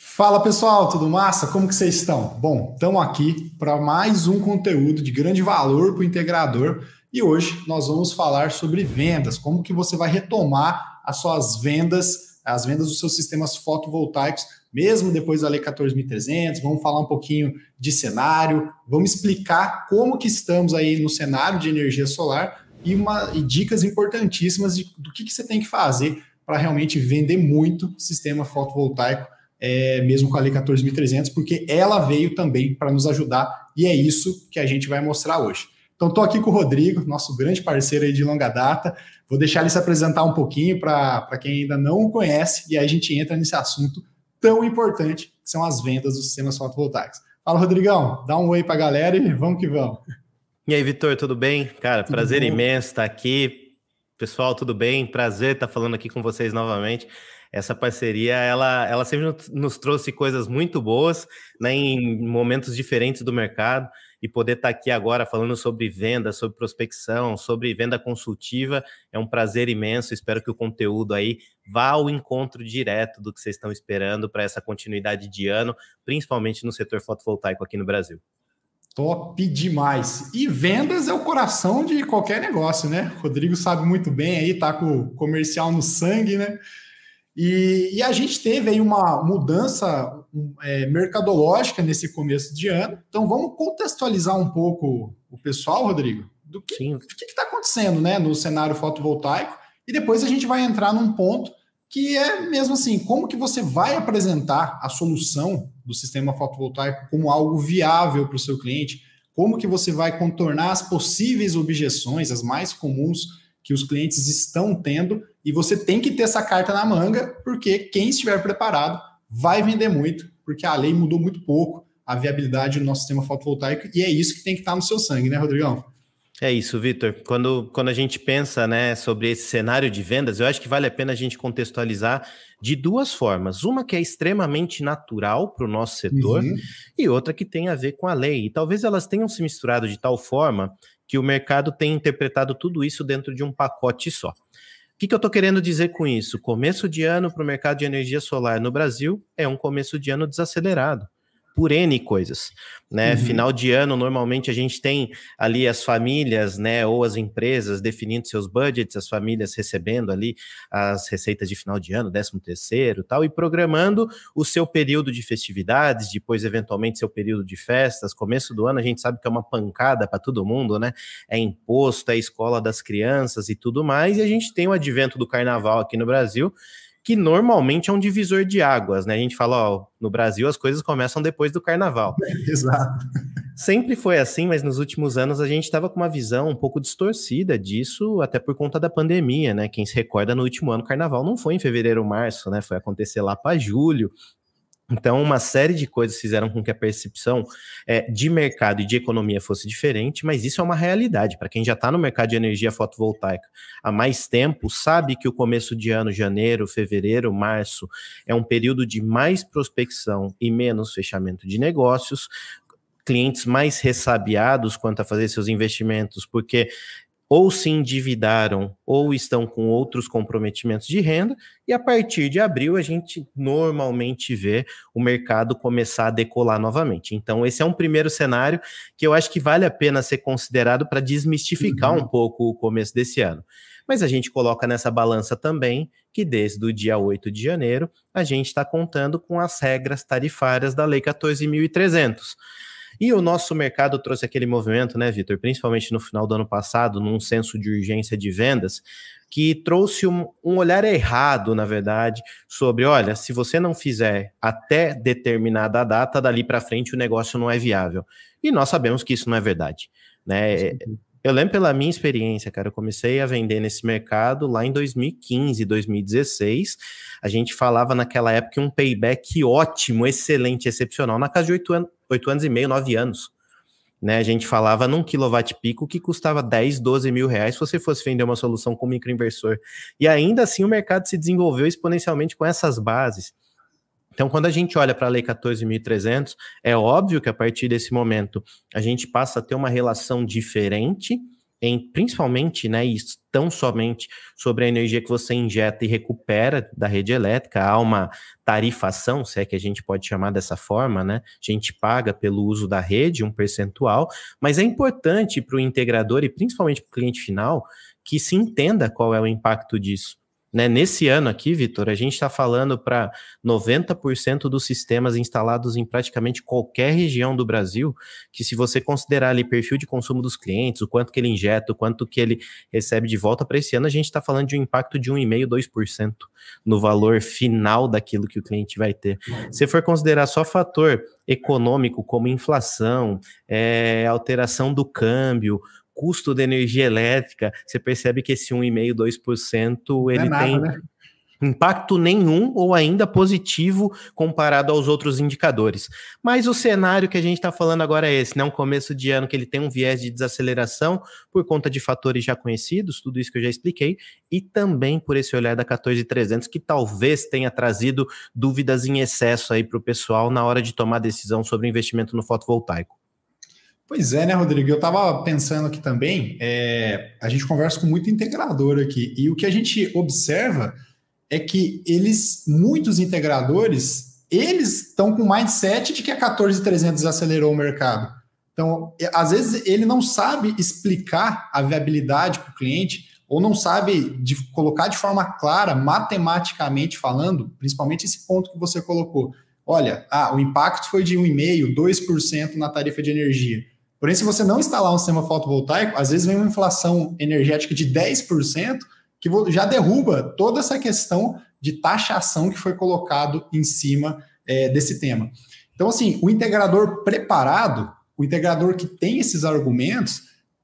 Fala pessoal, tudo massa? Como que vocês estão? Bom, estamos aqui para mais um conteúdo de grande valor para o integrador e hoje nós vamos falar sobre vendas, como que você vai retomar as suas vendas, as vendas dos seus sistemas fotovoltaicos, mesmo depois da Lei 14.300, vamos falar um pouquinho de cenário, vamos explicar como que estamos aí no cenário de energia solar e, uma, e dicas importantíssimas de, do que, que você tem que fazer para realmente vender muito sistema fotovoltaico é, mesmo com a Lei 14.300, porque ela veio também para nos ajudar e é isso que a gente vai mostrar hoje. Então, estou aqui com o Rodrigo, nosso grande parceiro aí de longa data. Vou deixar ele se apresentar um pouquinho para quem ainda não o conhece e aí a gente entra nesse assunto tão importante que são as vendas dos sistemas fotovoltaicos. Fala, Rodrigão, dá um oi para a galera e vamos que vamos. E aí, Vitor, tudo bem? Cara, tudo prazer bom? imenso estar aqui. Pessoal, tudo bem? Prazer estar falando aqui com vocês novamente essa parceria ela, ela sempre nos trouxe coisas muito boas, né, em momentos diferentes do mercado, e poder estar tá aqui agora falando sobre venda, sobre prospecção, sobre venda consultiva, é um prazer imenso. Espero que o conteúdo aí vá ao encontro direto do que vocês estão esperando para essa continuidade de ano, principalmente no setor fotovoltaico aqui no Brasil. Top demais. E vendas é o coração de qualquer negócio, né? O Rodrigo sabe muito bem aí, tá com o comercial no sangue, né? E, e a gente teve aí uma mudança é, mercadológica nesse começo de ano. Então vamos contextualizar um pouco o pessoal, Rodrigo, do que está acontecendo né, no cenário fotovoltaico. E depois a gente vai entrar num ponto que é mesmo assim, como que você vai apresentar a solução do sistema fotovoltaico como algo viável para o seu cliente, como que você vai contornar as possíveis objeções, as mais comuns que os clientes estão tendo, e você tem que ter essa carta na manga, porque quem estiver preparado vai vender muito, porque a lei mudou muito pouco a viabilidade do nosso sistema fotovoltaico, e é isso que tem que estar tá no seu sangue, né, Rodrigão? É isso, Vitor. Quando, quando a gente pensa né, sobre esse cenário de vendas, eu acho que vale a pena a gente contextualizar de duas formas. Uma que é extremamente natural para o nosso setor uhum. e outra que tem a ver com a lei. E talvez elas tenham se misturado de tal forma que o mercado tenha interpretado tudo isso dentro de um pacote só que, que eu estou querendo dizer com isso? Começo de ano para o mercado de energia solar no Brasil é um começo de ano desacelerado por N coisas, né? Uhum. Final de ano, normalmente a gente tem ali as famílias, né, ou as empresas definindo seus budgets, as famílias recebendo ali as receitas de final de ano, 13 terceiro, tal, e programando o seu período de festividades, depois eventualmente seu período de festas, começo do ano a gente sabe que é uma pancada para todo mundo, né? É imposto, é escola das crianças e tudo mais, e a gente tem o advento do carnaval aqui no Brasil, que normalmente é um divisor de águas, né? A gente fala, ó, no Brasil as coisas começam depois do carnaval. Exato. Sempre foi assim, mas nos últimos anos a gente estava com uma visão um pouco distorcida disso, até por conta da pandemia, né? Quem se recorda no último ano, carnaval não foi em fevereiro ou março, né? Foi acontecer lá para julho. Então, uma série de coisas fizeram com que a percepção é, de mercado e de economia fosse diferente, mas isso é uma realidade. Para quem já está no mercado de energia fotovoltaica há mais tempo, sabe que o começo de ano, janeiro, fevereiro, março, é um período de mais prospecção e menos fechamento de negócios clientes mais ressabiados quanto a fazer seus investimentos, porque ou se endividaram ou estão com outros comprometimentos de renda, e a partir de abril a gente normalmente vê o mercado começar a decolar novamente. Então, esse é um primeiro cenário que eu acho que vale a pena ser considerado para desmistificar uhum. um pouco o começo desse ano. Mas a gente coloca nessa balança também que desde o dia 8 de janeiro a gente está contando com as regras tarifárias da Lei 14.300 e o nosso mercado trouxe aquele movimento, né, Vitor? Principalmente no final do ano passado, num senso de urgência de vendas, que trouxe um, um, olhar errado, na verdade, sobre, olha, se você não fizer até determinada data, dali para frente o negócio não é viável. E nós sabemos que isso não é verdade. Né? Eu lembro pela minha experiência, cara, eu comecei a vender nesse mercado lá em 2015, 2016. A gente falava naquela época um payback ótimo, excelente, excepcional, na casa de 8, an 8 anos e meio, 9 anos. Né, a gente falava num quilowatt pico que custava 10, 12 mil reais se você fosse vender uma solução com microinversor. E ainda assim o mercado se desenvolveu exponencialmente com essas bases. Então, quando a gente olha para a Lei 14.300, é óbvio que a partir desse momento a gente passa a ter uma relação diferente, em, principalmente, né, e tão somente sobre a energia que você injeta e recupera da rede elétrica. Há uma tarifação, se é que a gente pode chamar dessa forma, né? A gente paga pelo uso da rede um percentual, mas é importante para o integrador e principalmente para o cliente final que se entenda qual é o impacto disso. Né? Nesse ano aqui, Vitor, a gente está falando para 90% dos sistemas instalados em praticamente qualquer região do Brasil, que se você considerar ali perfil de consumo dos clientes, o quanto que ele injeta, o quanto que ele recebe de volta para esse ano, a gente está falando de um impacto de 1,5%, 2% no valor final daquilo que o cliente vai ter. Se for considerar só fator econômico, como inflação, é, alteração do câmbio, custo da energia elétrica, você percebe que esse 1,5%, 2% é ele é nada, tem né? impacto nenhum ou ainda positivo comparado aos outros indicadores. Mas o cenário que a gente está falando agora é esse, né? Um começo de ano que ele tem um viés de desaceleração por conta de fatores já conhecidos, tudo isso que eu já expliquei, e também por esse olhar da 14300 que talvez tenha trazido dúvidas em excesso aí para o pessoal na hora de tomar decisão sobre investimento no fotovoltaico. Pois é, né, Rodrigo? Eu estava pensando aqui também, é, a gente conversa com muito integrador aqui, e o que a gente observa é que eles, muitos integradores, eles estão com o mindset de que a 14300 acelerou o mercado. Então, é, às vezes ele não sabe explicar a viabilidade para o cliente, ou não sabe de colocar de forma clara, matematicamente falando, principalmente esse ponto que você colocou. Olha, ah, o impacto foi de 1,5%, 2% na tarifa de energia. Porém, se você não instalar um sistema fotovoltaico, às vezes vem uma inflação energética de 10% que já derruba toda essa questão de taxação que foi colocado em cima é, desse tema. Então, assim, o integrador preparado, o integrador que tem esses argumentos,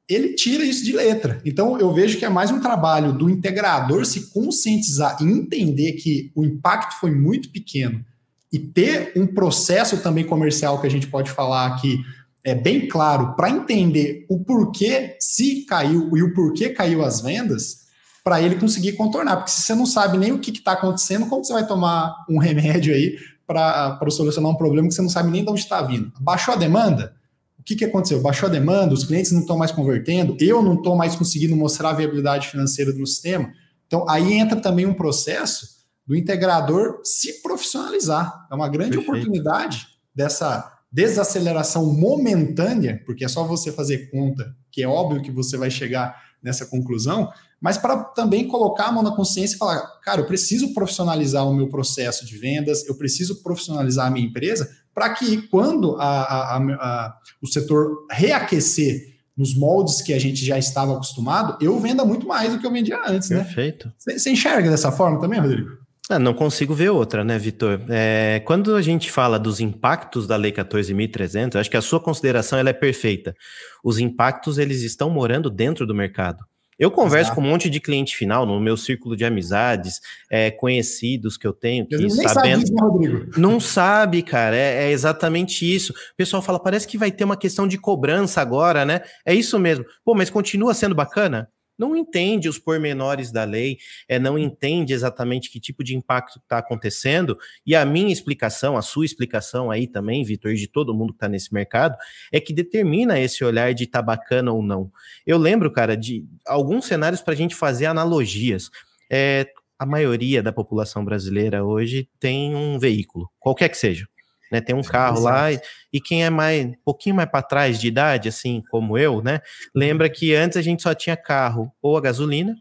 ele tira isso de letra. Então, eu vejo que é mais um trabalho do integrador se conscientizar e entender que o impacto foi muito pequeno e ter um processo também comercial que a gente pode falar aqui é, bem claro para entender o porquê se caiu e o porquê caiu as vendas, para ele conseguir contornar. Porque se você não sabe nem o que está acontecendo, como você vai tomar um remédio aí para solucionar um problema que você não sabe nem de onde está vindo? Baixou a demanda? O que, que aconteceu? Baixou a demanda, os clientes não estão mais convertendo, eu não estou mais conseguindo mostrar a viabilidade financeira do sistema. Então, aí entra também um processo do integrador se profissionalizar. É uma grande Perfeito. oportunidade dessa desaceleração momentânea, porque é só você fazer conta, que é óbvio que você vai chegar nessa conclusão, mas para também colocar a mão na consciência e falar, cara, eu preciso profissionalizar o meu processo de vendas, eu preciso profissionalizar a minha empresa, para que quando a, a, a, o setor reaquecer nos moldes que a gente já estava acostumado, eu venda muito mais do que eu vendia antes, Perfeito. né? Perfeito. Você enxerga dessa forma também, Rodrigo? Ah, não consigo ver outra, né, Vitor? É, quando a gente fala dos impactos da Lei 14.300, acho que a sua consideração ela é perfeita. Os impactos eles estão morando dentro do mercado. Eu converso Exato. com um monte de cliente final no meu círculo de amizades, é, conhecidos que eu tenho, que eu sabendo. Sabe né, Rodrigo? não sabe, cara. É, é, exatamente isso. O pessoal fala, parece que vai ter uma questão de cobrança agora, né? É isso mesmo. Pô, mas continua sendo bacana? não entende os pormenores da lei, é, não uhum. entende exatamente que tipo de impacto está acontecendo. E a minha explicação, a sua explicação aí também, Vitor, e de todo mundo que está nesse mercado, é que determina esse olhar de tá bacana ou não. Eu lembro, cara, de alguns cenários para a gente fazer analogias. É, a maioria da população brasileira hoje tem um veículo, qualquer que seja. Né, tem um carro lá e, e, quem é mais um pouquinho mais para trás de idade, assim como eu, né, lembra que antes a gente só tinha carro ou a gasolina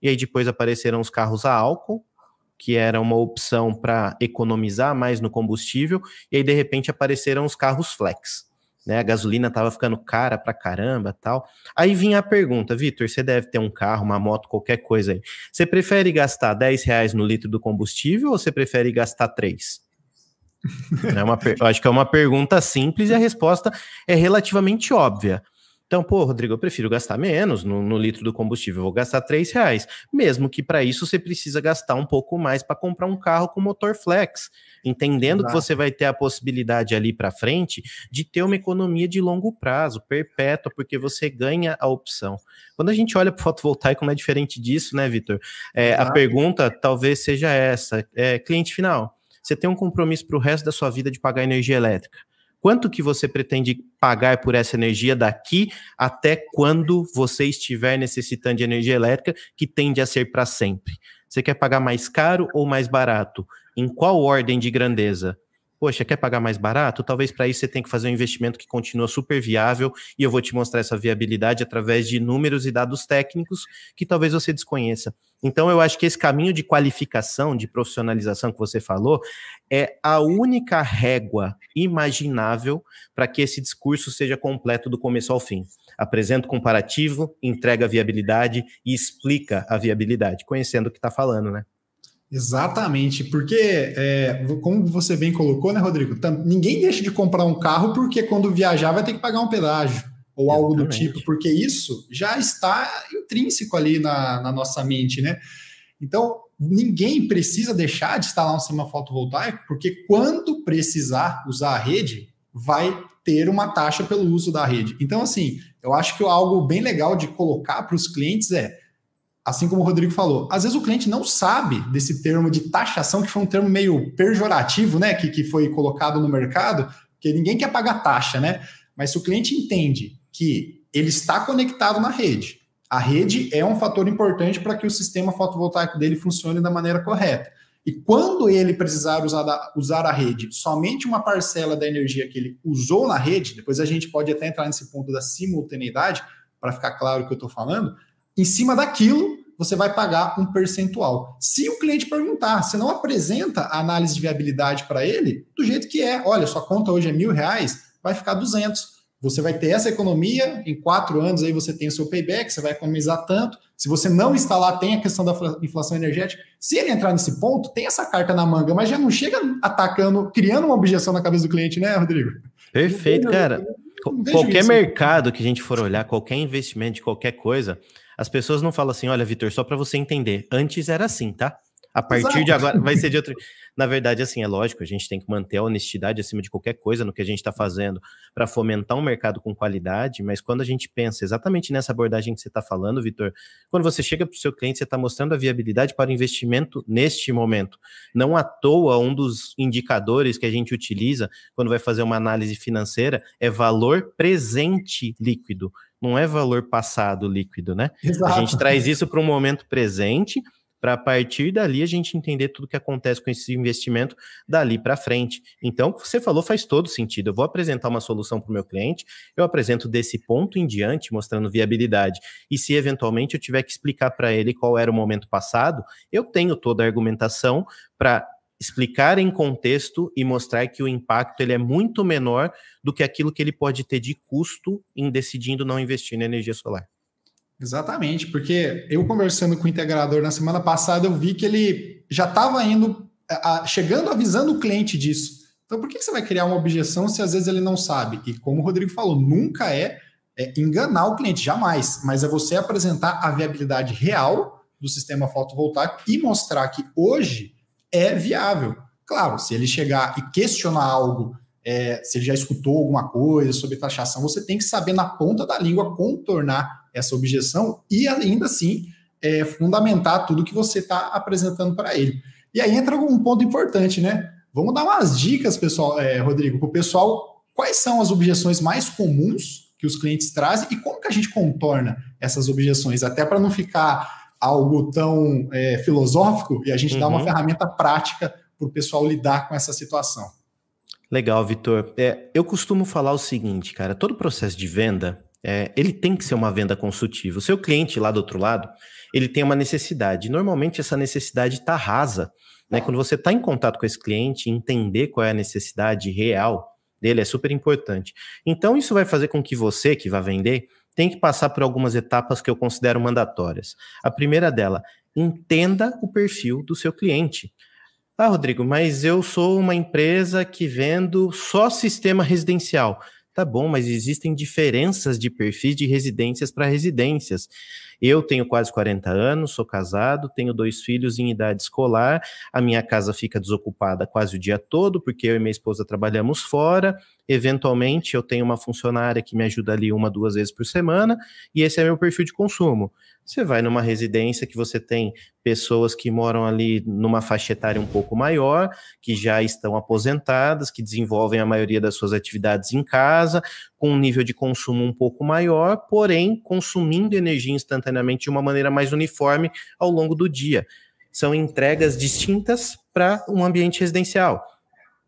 e aí depois apareceram os carros a álcool, que era uma opção para economizar mais no combustível e aí de repente apareceram os carros flex. Né, a gasolina estava ficando cara pra caramba tal. Aí vinha a pergunta, Vitor, você deve ter um carro, uma moto, qualquer coisa aí. Você prefere gastar 10 reais no litro do combustível ou você prefere gastar 3? É uma per... acho que é uma pergunta simples e a resposta é relativamente óbvia. Então, pô, Rodrigo, eu prefiro gastar menos no, no litro do combustível, vou gastar três reais, mesmo que para isso você precisa gastar um pouco mais para comprar um carro com motor flex, entendendo Exato. que você vai ter a possibilidade ali para frente de ter uma economia de longo prazo, perpétua, porque você ganha a opção. Quando a gente olha para o fotovoltaico, não é diferente disso, né, Vitor? É, a pergunta talvez seja essa: é, cliente final você tem um compromisso para o resto da sua vida de pagar energia elétrica. Quanto que você pretende pagar por essa energia daqui até quando você estiver necessitando de energia elétrica, que tende a ser para sempre? Você quer pagar mais caro ou mais barato? Em qual ordem de grandeza? poxa, quer pagar mais barato? Talvez para isso você tenha que fazer um investimento que continua super viável e eu vou te mostrar essa viabilidade através de números e dados técnicos que talvez você desconheça. Então, eu acho que esse caminho de qualificação, de profissionalização que você falou, é a única régua imaginável para que esse discurso seja completo do começo ao fim. Apresenta o comparativo, entrega a viabilidade e explica a viabilidade, conhecendo o que está falando, né? Exatamente, porque, é, como você bem colocou, né, Rodrigo? ninguém deixa de comprar um carro porque quando viajar vai ter que pagar um pedágio ou Exatamente. algo do tipo, porque isso já está intrínseco ali na, na, nossa mente, né? Então, ninguém precisa deixar de instalar um sistema fotovoltaico, porque quando precisar usar a rede, vai ter uma taxa pelo uso da rede. Então, assim, eu acho que algo bem legal de colocar para os clientes é assim como o Rodrigo falou, às vezes o cliente não sabe desse termo de taxação, que foi um termo meio pejorativo, né? Que, que foi colocado no mercado, porque ninguém quer pagar taxa, né? Mas se o cliente entende que ele está conectado na rede, a rede é um fator importante para que o sistema fotovoltaico dele funcione da maneira correta. E quando ele precisar usar, da, usar a rede, somente uma parcela da energia que ele usou na rede, depois a gente pode até entrar nesse ponto da simultaneidade, para ficar claro o que eu estou falando, em cima daquilo, você vai pagar um percentual. Se o cliente perguntar, você não apresenta a análise de viabilidade para ele do jeito que é. Olha, sua conta hoje é mil reais, vai ficar 200. Você vai ter essa economia, em quatro anos aí você tem o seu payback, você vai economizar tanto. Se você não instalar, tem a questão da inflação energética. Se ele entrar nesse ponto, tem essa carta na manga, mas já não chega atacando, criando uma objeção na cabeça do cliente, né, Rodrigo? Perfeito, cara. Qualquer isso. mercado que a gente for olhar, qualquer investimento de qualquer coisa, as pessoas não falam assim, olha, Vitor, só para você entender, antes era assim, tá? A partir Exato. de agora vai ser de outro. Na verdade, assim, é lógico, a gente tem que manter a honestidade acima de qualquer coisa no que a gente está fazendo para fomentar um mercado com qualidade, mas quando a gente pensa exatamente nessa abordagem que você está falando, Vitor, quando você chega para o seu cliente, você está mostrando a viabilidade para o investimento neste momento. Não à toa, um dos indicadores que a gente utiliza quando vai fazer uma análise financeira é valor presente líquido não é valor passado líquido, né? Exato. A gente traz isso para o momento presente, para a partir dali a gente entender tudo que acontece com esse investimento dali para frente. Então, o que você falou faz todo sentido. Eu vou apresentar uma solução para o meu cliente, eu apresento desse ponto em diante, mostrando viabilidade. E se eventualmente eu tiver que explicar para ele qual era o momento passado, eu tenho toda a argumentação para explicar em contexto e mostrar que o impacto ele é muito menor do que aquilo que ele pode ter de custo em decidindo não investir na energia solar. Exatamente, porque eu conversando com o integrador na semana passada, eu vi que ele já estava indo, chegando avisando o cliente disso. Então, por que você vai criar uma objeção se às vezes ele não sabe? E como o Rodrigo falou, nunca é, é enganar o cliente, jamais. Mas é você apresentar a viabilidade real do sistema fotovoltaico e mostrar que hoje é viável. Claro, se ele chegar e questionar algo, é, se ele já escutou alguma coisa sobre taxação, você tem que saber na ponta da língua contornar essa objeção e ainda assim é, fundamentar tudo que você está apresentando para ele. E aí entra um ponto importante, né? Vamos dar umas dicas, pessoal, é, Rodrigo, para o pessoal quais são as objeções mais comuns que os clientes trazem e como que a gente contorna essas objeções, até para não ficar algo tão é, filosófico e a gente uhum. dá uma uhum. ferramenta prática para o pessoal lidar com essa situação. Legal, Vitor. É, eu costumo falar o seguinte, cara, todo processo de venda, é, ele tem que ser uma venda consultiva. O seu cliente lá do outro lado, ele tem uma necessidade. Normalmente essa necessidade está rasa. Né? Quando você está em contato com esse cliente, entender qual é a necessidade real dele é super importante. Então isso vai fazer com que você que vai vender tem que passar por algumas etapas que eu considero mandatórias. A primeira dela, entenda o perfil do seu cliente. Ah, Rodrigo, mas eu sou uma empresa que vendo só sistema residencial. Tá bom, mas existem diferenças de perfis de residências para residências. Eu tenho quase 40 anos, sou casado, tenho dois filhos em idade escolar, a minha casa fica desocupada quase o dia todo, porque eu e minha esposa trabalhamos fora. Eventualmente, eu tenho uma funcionária que me ajuda ali uma, duas vezes por semana, e esse é meu perfil de consumo. Você vai numa residência que você tem pessoas que moram ali numa faixa etária um pouco maior, que já estão aposentadas, que desenvolvem a maioria das suas atividades em casa, com um nível de consumo um pouco maior, porém consumindo energia instantaneamente de uma maneira mais uniforme ao longo do dia. São entregas distintas para um ambiente residencial.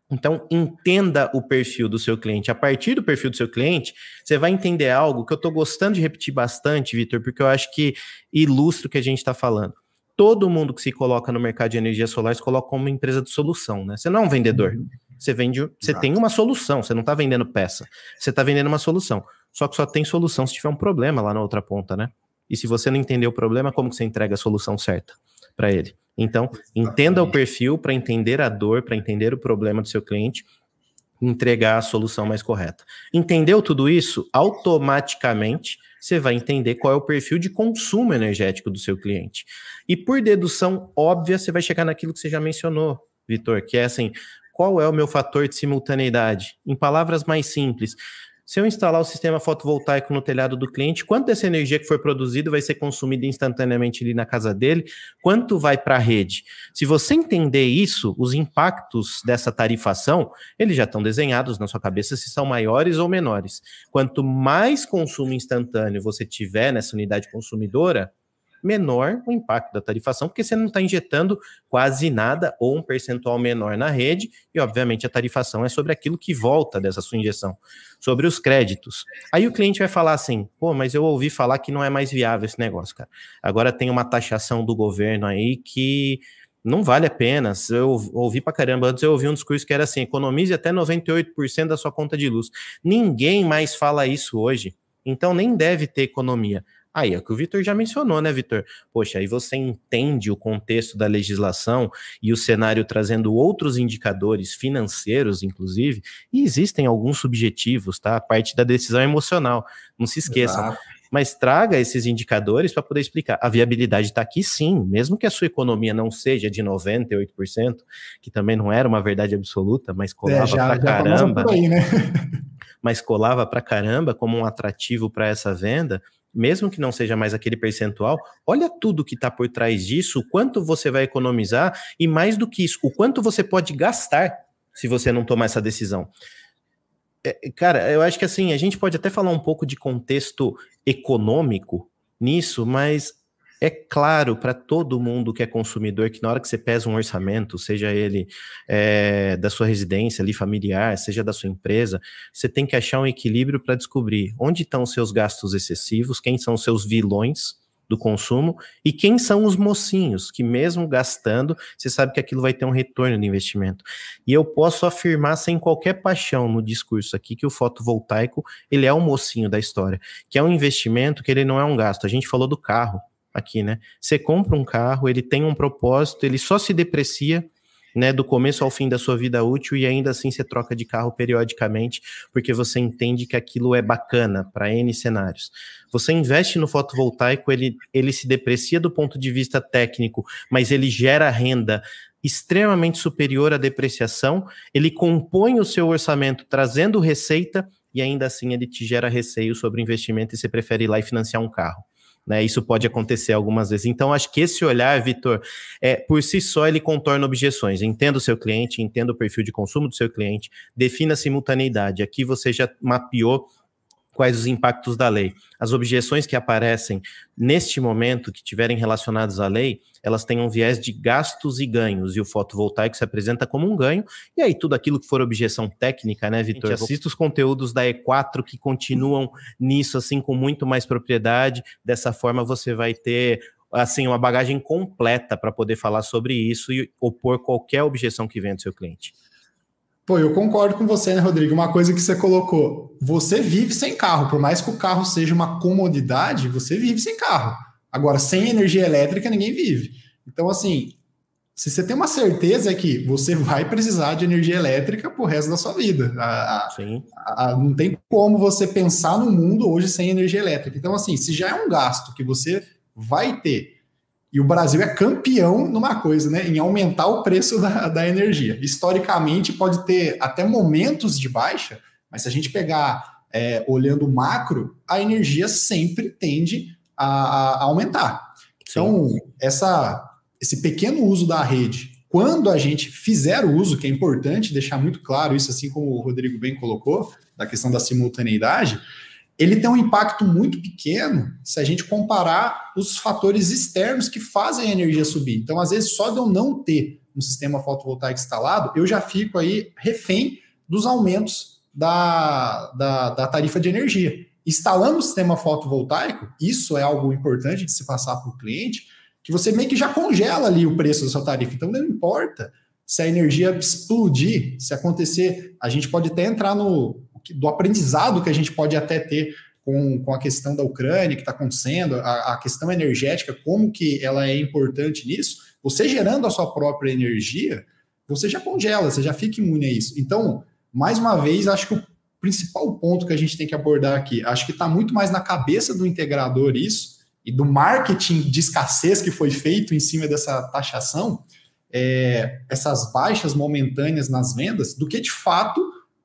Então, entenda o perfil do seu cliente. A partir do perfil do seu cliente, você vai entender algo que eu estou gostando de repetir bastante, Vitor, porque eu acho que ilustra o que a gente está falando. Todo mundo que se coloca no mercado de energia solar se coloca como uma empresa de solução, né? Você não é um vendedor. Uhum. Você vende, você tem uma solução, você não está vendendo peça. Você está vendendo uma solução. Só que só tem solução se tiver um problema lá na outra ponta, né? E se você não entender o problema, como que você entrega a solução certa para ele? Então, tá entenda o perfil para entender a dor, para entender o problema do seu cliente entregar a solução mais correta. Entendeu tudo isso? Automaticamente você vai entender qual é o perfil de consumo energético do seu cliente. E por dedução óbvia, você vai chegar naquilo que você já mencionou, Vitor, que é assim: qual é o meu fator de simultaneidade? Em palavras mais simples, se eu instalar o sistema fotovoltaico no telhado do cliente, quanto dessa energia que foi produzida vai ser consumida instantaneamente ali na casa dele? Quanto vai para a rede? Se você entender isso, os impactos dessa tarifação, eles já estão desenhados na sua cabeça se são maiores ou menores. Quanto mais consumo instantâneo você tiver nessa unidade consumidora, menor o impacto da tarifação, porque você não está injetando quase nada ou um percentual menor na rede, e obviamente a tarifação é sobre aquilo que volta dessa sua injeção, sobre os créditos. Aí o cliente vai falar assim: pô, mas eu ouvi falar que não é mais viável esse negócio, cara. Agora tem uma taxação do governo aí que não vale a pena. Eu ouvi pra caramba, antes eu ouvi um discurso que era assim: economize até 98% da sua conta de luz. Ninguém mais fala isso hoje. Então nem deve ter economia. Aí é o que o Vitor já mencionou, né, Vitor? Poxa, aí você entende o contexto da legislação e o cenário trazendo outros indicadores financeiros, inclusive, e existem alguns subjetivos, tá? A parte da decisão emocional, não se esqueçam. Exato. Mas traga esses indicadores para poder explicar. A viabilidade está aqui sim, mesmo que a sua economia não seja de 98%, que também não era uma verdade absoluta, mas é, colava é, já, pra já caramba. Aí, né? mas colava pra caramba como um atrativo para essa venda mesmo que não seja mais aquele percentual, olha tudo que está por trás disso, o quanto você vai economizar e mais do que isso, o quanto você pode gastar se você não tomar essa decisão. É, cara, eu acho que assim, a gente pode até falar um pouco de contexto econômico nisso, mas é claro para todo mundo que é consumidor que na hora que você pesa um orçamento, seja ele é, da sua residência ali familiar, seja da sua empresa, você tem que achar um equilíbrio para descobrir onde estão os seus gastos excessivos, quem são os seus vilões do consumo e quem são os mocinhos que mesmo gastando, você sabe que aquilo vai ter um retorno de investimento. E eu posso afirmar sem qualquer paixão no discurso aqui que o fotovoltaico, ele é o mocinho da história, que é um investimento que ele não é um gasto. A gente falou do carro aqui, né? Você compra um carro, ele tem um propósito, ele só se deprecia né, do começo ao fim da sua vida útil e ainda assim você troca de carro periodicamente porque você entende que aquilo é bacana para N cenários. Você investe no fotovoltaico, ele, ele se deprecia do ponto de vista técnico, mas ele gera renda extremamente superior à depreciação, ele compõe o seu orçamento trazendo receita e ainda assim ele te gera receio sobre o investimento e você prefere ir lá e financiar um carro. Né? Isso pode acontecer algumas vezes. Então, acho que esse olhar, Vitor, é, por si só ele contorna objeções. Entenda o seu cliente, entenda o perfil de consumo do seu cliente, defina a simultaneidade. Aqui você já mapeou quais os impactos da lei. As objeções que aparecem neste momento, que tiverem relacionadas à lei, elas têm um viés de gastos e ganhos, e o fotovoltaico se apresenta como um ganho, e aí tudo aquilo que for objeção técnica, né, Vitor? Assista os conteúdos da E4 que continuam nisso, assim, com muito mais propriedade, dessa forma você vai ter assim uma bagagem completa para poder falar sobre isso e opor qualquer objeção que venha do seu cliente. Pô, eu concordo com você, né, Rodrigo? Uma coisa que você colocou: você vive sem carro, por mais que o carro seja uma comodidade, você vive sem carro. Agora, sem energia elétrica, ninguém vive. Então, assim, se você tem uma certeza é que você vai precisar de energia elétrica pro resto da sua vida. A, a, a, não tem como você pensar no mundo hoje sem energia elétrica. Então, assim, se já é um gasto que você vai ter e o Brasil é campeão numa coisa, né? Em aumentar o preço da, da energia. Historicamente, pode ter até momentos de baixa, mas se a gente pegar é, olhando o macro, a energia sempre tende a, a aumentar. Então, essa, esse pequeno uso da rede, quando a gente fizer o uso, que é importante deixar muito claro isso, assim como o Rodrigo bem colocou, da questão da simultaneidade, ele tem um impacto muito pequeno se a gente comparar os fatores externos que fazem a energia subir. Então, às vezes, só de eu não ter um sistema fotovoltaico instalado, eu já fico aí refém dos aumentos da, da, da tarifa de energia. Instalando o sistema fotovoltaico, isso é algo importante de se passar para o cliente, que você meio que já congela ali o preço da sua tarifa. Então, não importa se a energia explodir, se acontecer, a gente pode até entrar no, do aprendizado que a gente pode até ter com, com a questão da Ucrânia que está acontecendo, a, a questão energética, como que ela é importante nisso, você gerando a sua própria energia, você já congela, você já fica imune a isso. Então, mais uma vez, acho que o principal ponto que a gente tem que abordar aqui, acho que está muito mais na cabeça do integrador isso, e do marketing de escassez que foi feito em cima dessa taxação, é, essas baixas momentâneas nas vendas, do que de fato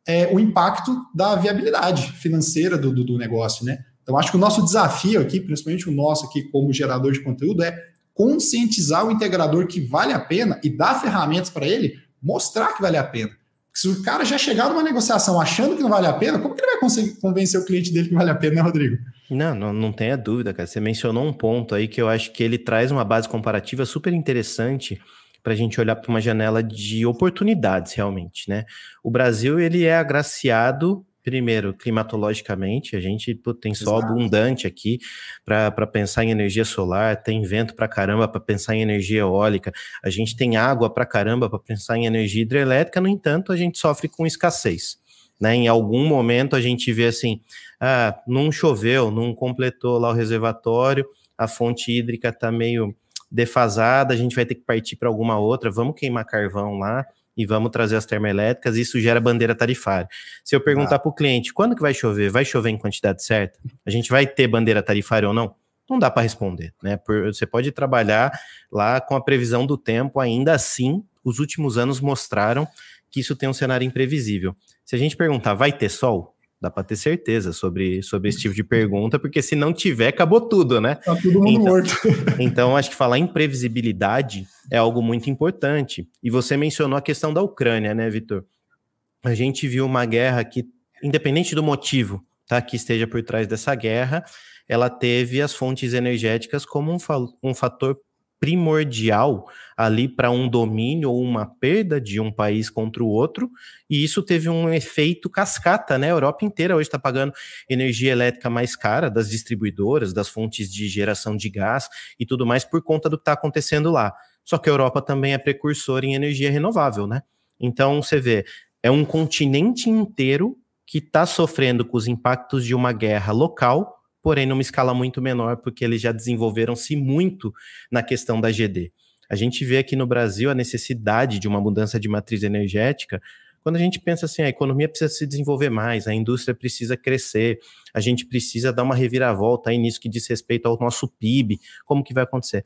é, o impacto da viabilidade financeira do, do, do, negócio, né? Então, acho que o nosso desafio aqui, principalmente o nosso aqui como gerador de conteúdo, é conscientizar o integrador que vale a pena e dar ferramentas para ele mostrar que vale a pena. Porque se o cara já chegar numa negociação achando que não vale a pena, como que ele vai conseguir convencer o cliente dele que vale a pena, né, Rodrigo? Não, não, não tenha dúvida, cara. Você mencionou um ponto aí que eu acho que ele traz uma base comparativa super interessante para a gente olhar para uma janela de oportunidades realmente, né? O Brasil ele é agraciado primeiro climatologicamente, a gente pô, tem sol abundante aqui para pensar em energia solar, tem vento para caramba para pensar em energia eólica, a gente tem água para caramba para pensar em energia hidrelétrica, no entanto a gente sofre com escassez. Né, em algum momento a gente vê assim, ah, não choveu, não completou lá o reservatório, a fonte hídrica está meio defasada, a gente vai ter que partir para alguma outra, vamos queimar carvão lá e vamos trazer as termoelétricas, isso gera bandeira tarifária. Se eu perguntar ah. para o cliente, quando que vai chover? Vai chover em quantidade certa? A gente vai ter bandeira tarifária ou não? Não dá para responder, né? Por, você pode trabalhar lá com a previsão do tempo, ainda assim, os últimos anos mostraram que isso tem um cenário imprevisível. Se a gente perguntar, vai ter sol? Dá para ter certeza sobre, sobre esse tipo de pergunta, porque se não tiver, acabou tudo, né? Tá tudo mundo então, morto. então, acho que falar em previsibilidade é algo muito importante. E você mencionou a questão da Ucrânia, né, Vitor? A gente viu uma guerra que, independente do motivo tá, que esteja por trás dessa guerra, ela teve as fontes energéticas como um, um fator primordial ali para um domínio ou uma perda de um país contra o outro, e isso teve um efeito cascata, né? A Europa inteira hoje está pagando energia elétrica mais cara das distribuidoras, das fontes de geração de gás e tudo mais por conta do que está acontecendo lá. Só que a Europa também é precursora em energia renovável, né? Então você vê, é um continente inteiro que está sofrendo com os impactos de uma guerra local porém numa escala muito menor, porque eles já desenvolveram-se muito na questão da GD. A gente vê aqui no Brasil a necessidade de uma mudança de matriz energética. Quando a gente pensa assim, a economia precisa se desenvolver mais, a indústria precisa crescer, a gente precisa dar uma reviravolta aí nisso que diz respeito ao nosso PIB, como que vai acontecer?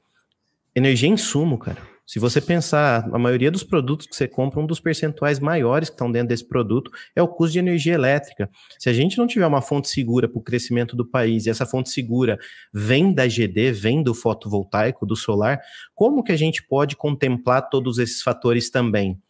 Energia em é insumo, cara se você pensar, a maioria dos produtos que você compra, um dos percentuais maiores que estão dentro desse produto é o custo de energia elétrica. Se a gente não tiver uma fonte segura para o crescimento do país, e essa fonte segura vem da GD, vem do fotovoltaico, do solar, como que a gente pode contemplar todos esses fatores também?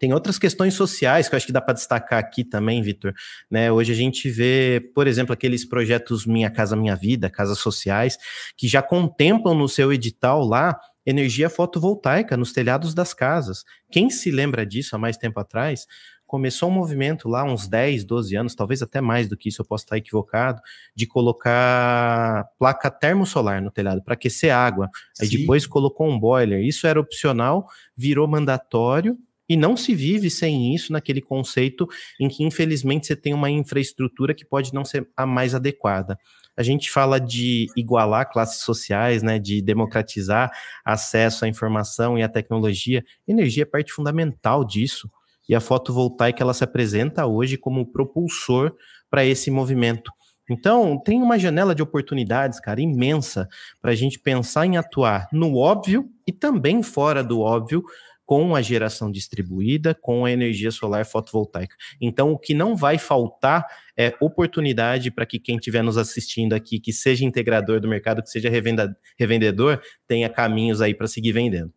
Tem outras questões sociais que eu acho que dá para destacar aqui também, Vitor. Né? Hoje a gente vê, por exemplo, aqueles projetos Minha Casa Minha Vida, casas sociais, que já contemplam no seu edital lá energia fotovoltaica nos telhados das casas. Quem se lembra disso há mais tempo atrás? Começou um movimento lá, uns 10, 12 anos, talvez até mais do que isso, eu posso estar equivocado, de colocar placa termosolar no telhado para aquecer água. Aí depois colocou um boiler. Isso era opcional, virou mandatório e não se vive sem isso, naquele conceito em que, infelizmente, você tem uma infraestrutura que pode não ser a mais adequada. A gente fala de igualar classes sociais, né, de democratizar acesso à informação e à tecnologia. Energia é parte fundamental disso. E a fotovoltaica ela se apresenta hoje como propulsor para esse movimento. Então, tem uma janela de oportunidades, cara, imensa, para a gente pensar em atuar no óbvio e também fora do óbvio, com a geração distribuída, com a energia solar fotovoltaica. Então, o que não vai faltar é oportunidade para que quem estiver nos assistindo aqui, que seja integrador do mercado, que seja revenda, revendedor, tenha caminhos aí para seguir vendendo.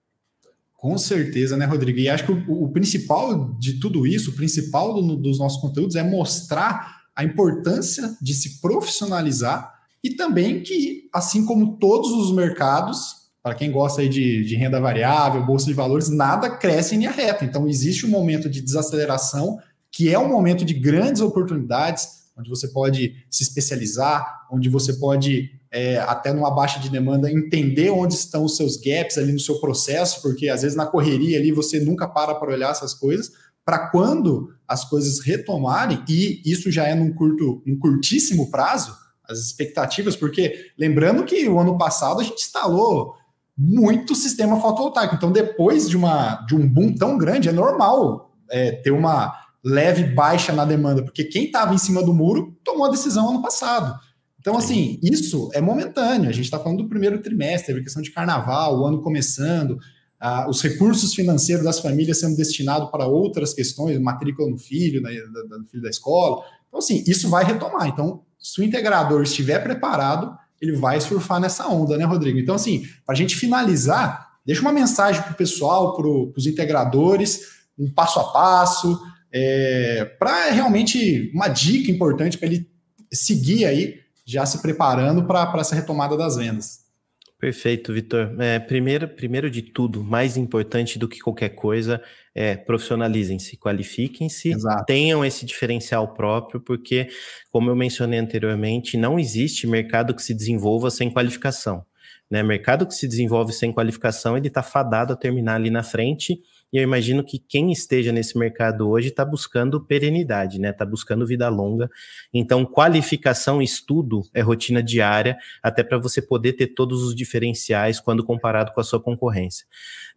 Com certeza, né, Rodrigo? E acho que o, o principal de tudo isso, o principal do, dos nossos conteúdos é mostrar a importância de se profissionalizar e também que, assim como todos os mercados, para quem gosta aí de, de renda variável, bolsa de valores, nada cresce em linha reta. Então, existe um momento de desaceleração, que é um momento de grandes oportunidades, onde você pode se especializar, onde você pode, é, até numa baixa de demanda, entender onde estão os seus gaps ali no seu processo, porque às vezes na correria ali você nunca para para olhar essas coisas, para quando as coisas retomarem, e isso já é num curto, num curtíssimo prazo, as expectativas, porque lembrando que o ano passado a gente instalou muito sistema fotovoltaico. Então, depois de, uma, de um boom tão grande, é normal é, ter uma leve baixa na demanda, porque quem estava em cima do muro tomou a decisão ano passado. Então, assim, isso é momentâneo. A gente está falando do primeiro trimestre, a questão de carnaval, o ano começando, os recursos financeiros das famílias sendo destinados para outras questões, matrícula no filho, na, né, da, do filho da escola. Então, assim, isso vai retomar. Então, se o integrador estiver preparado, ele vai surfar nessa onda, né, Rodrigo? Então, assim, para a gente finalizar, deixa uma mensagem para o pessoal, para os integradores, um passo a passo, é, para realmente uma dica importante para ele seguir aí, já se preparando para essa retomada das vendas. Perfeito, Vitor. É, primeiro, primeiro de tudo, mais importante do que qualquer coisa, é profissionalizem-se, qualifiquem-se, tenham esse diferencial próprio, porque, como eu mencionei anteriormente, não existe mercado que se desenvolva sem qualificação. Né? Mercado que se desenvolve sem qualificação, ele está fadado a terminar ali na frente e eu imagino que quem esteja nesse mercado hoje está buscando perenidade, né? Está buscando vida longa. Então, qualificação, estudo é rotina diária, até para você poder ter todos os diferenciais quando comparado com a sua concorrência.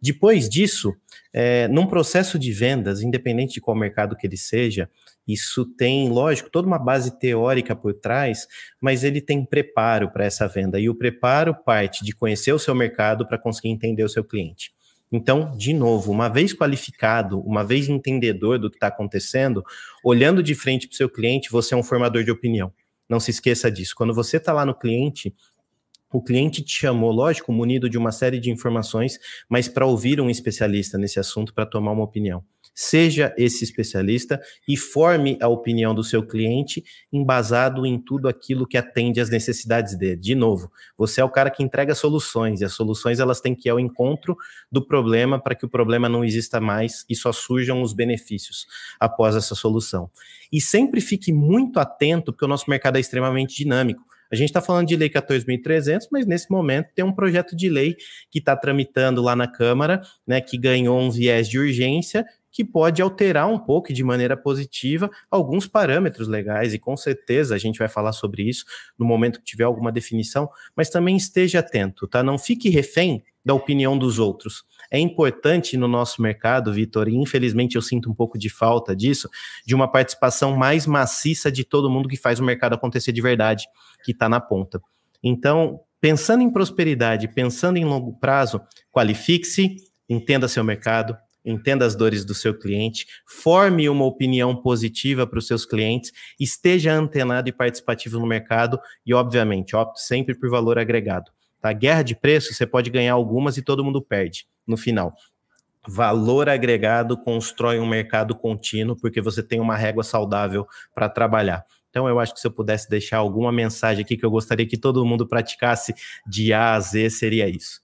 Depois disso, é, num processo de vendas, independente de qual mercado que ele seja, isso tem, lógico, toda uma base teórica por trás, mas ele tem preparo para essa venda. E o preparo parte de conhecer o seu mercado para conseguir entender o seu cliente. Então, de novo, uma vez qualificado, uma vez entendedor do que está acontecendo, olhando de frente para o seu cliente, você é um formador de opinião. Não se esqueça disso. Quando você está lá no cliente, o cliente te chamou, lógico, munido de uma série de informações, mas para ouvir um especialista nesse assunto para tomar uma opinião seja esse especialista e forme a opinião do seu cliente embasado em tudo aquilo que atende às necessidades dele. De novo, você é o cara que entrega soluções e as soluções elas têm que ir ao encontro do problema para que o problema não exista mais e só surjam os benefícios após essa solução. E sempre fique muito atento, porque o nosso mercado é extremamente dinâmico. A gente está falando de Lei 14.300, mas nesse momento tem um projeto de lei que está tramitando lá na Câmara, né, que ganhou um viés de urgência, que pode alterar um pouco de maneira positiva alguns parâmetros legais, e com certeza a gente vai falar sobre isso no momento que tiver alguma definição, mas também esteja atento, tá? Não fique refém da opinião dos outros. É importante no nosso mercado, Vitor, e infelizmente eu sinto um pouco de falta disso, de uma participação mais maciça de todo mundo que faz o mercado acontecer de verdade, que está na ponta. Então, pensando em prosperidade, pensando em longo prazo, qualifique-se, entenda seu mercado, entenda as dores do seu cliente, forme uma opinião positiva para os seus clientes, esteja antenado e participativo no mercado e, obviamente, opte sempre por valor agregado. Tá? Guerra de preço, você pode ganhar algumas e todo mundo perde no final. Valor agregado constrói um mercado contínuo porque você tem uma régua saudável para trabalhar. Então, eu acho que se eu pudesse deixar alguma mensagem aqui que eu gostaria que todo mundo praticasse de A a Z, seria isso.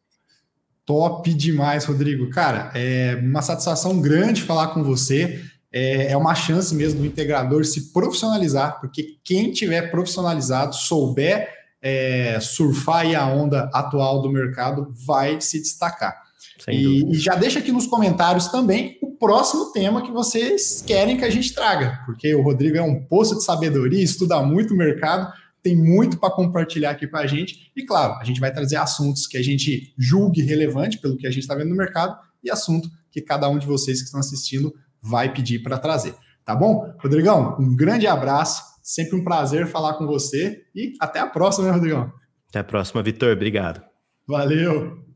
Top demais, Rodrigo. Cara, é uma satisfação grande falar com você. É, é uma chance mesmo do integrador se profissionalizar, porque quem tiver profissionalizado, souber é, surfar a onda atual do mercado, vai se destacar. E, e, já deixa aqui nos comentários também o próximo tema que vocês querem que a gente traga, porque o Rodrigo é um poço de sabedoria, estuda muito o mercado tem muito para compartilhar aqui com a gente. E claro, a gente vai trazer assuntos que a gente julgue relevante pelo que a gente está vendo no mercado e assunto que cada um de vocês que estão assistindo vai pedir para trazer. Tá bom? Rodrigão, um grande abraço. Sempre um prazer falar com você e até a próxima, né, Rodrigão? Até a próxima, Vitor. Obrigado. Valeu.